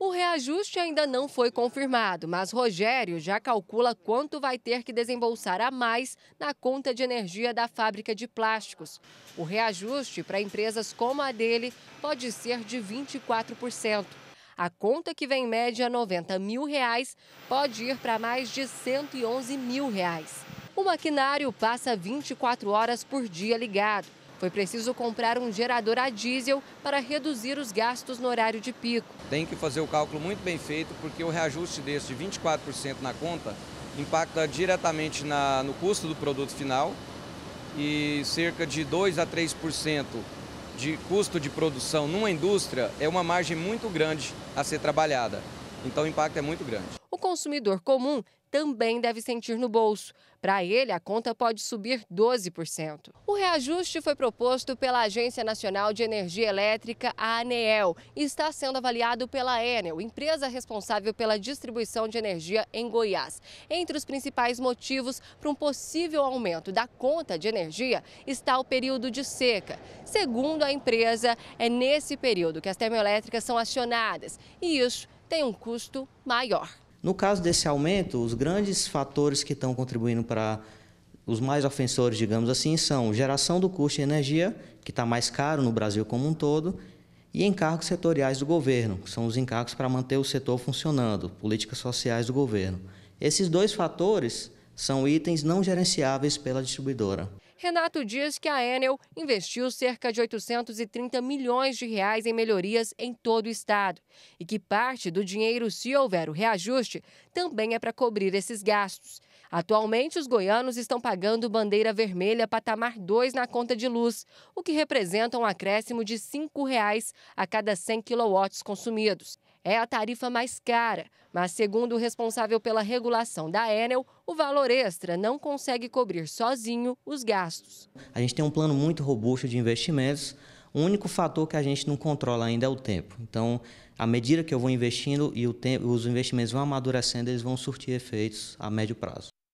O reajuste ainda não foi confirmado, mas Rogério já calcula quanto vai ter que desembolsar a mais na conta de energia da fábrica de plásticos. O reajuste para empresas como a dele pode ser de 24%. A conta que vem em média 90 mil reais pode ir para mais de 111 mil reais. O maquinário passa 24 horas por dia ligado foi preciso comprar um gerador a diesel para reduzir os gastos no horário de pico. Tem que fazer o cálculo muito bem feito, porque o reajuste desse de 24% na conta impacta diretamente na, no custo do produto final e cerca de 2 a 3% de custo de produção numa indústria é uma margem muito grande a ser trabalhada. Então o impacto é muito grande. O consumidor comum também deve sentir no bolso. Para ele, a conta pode subir 12%. O reajuste foi proposto pela Agência Nacional de Energia Elétrica, a ANEEL, e está sendo avaliado pela Enel, empresa responsável pela distribuição de energia em Goiás. Entre os principais motivos para um possível aumento da conta de energia está o período de seca. Segundo a empresa, é nesse período que as termoelétricas são acionadas, e isso tem um custo maior. No caso desse aumento, os grandes fatores que estão contribuindo para os mais ofensores, digamos assim, são geração do custo de energia, que está mais caro no Brasil como um todo, e encargos setoriais do governo, que são os encargos para manter o setor funcionando, políticas sociais do governo. Esses dois fatores são itens não gerenciáveis pela distribuidora. Renato diz que a Enel investiu cerca de 830 milhões de reais em melhorias em todo o estado e que parte do dinheiro, se houver o reajuste, também é para cobrir esses gastos. Atualmente, os goianos estão pagando bandeira vermelha patamar 2 na conta de luz, o que representa um acréscimo de R$ 5,00 a cada 100 kW consumidos é a tarifa mais cara, mas segundo o responsável pela regulação da Enel, o valor extra não consegue cobrir sozinho os gastos. A gente tem um plano muito robusto de investimentos. O único fator que a gente não controla ainda é o tempo. Então, à medida que eu vou investindo e tempo, os investimentos vão amadurecendo, eles vão surtir efeitos a médio prazo.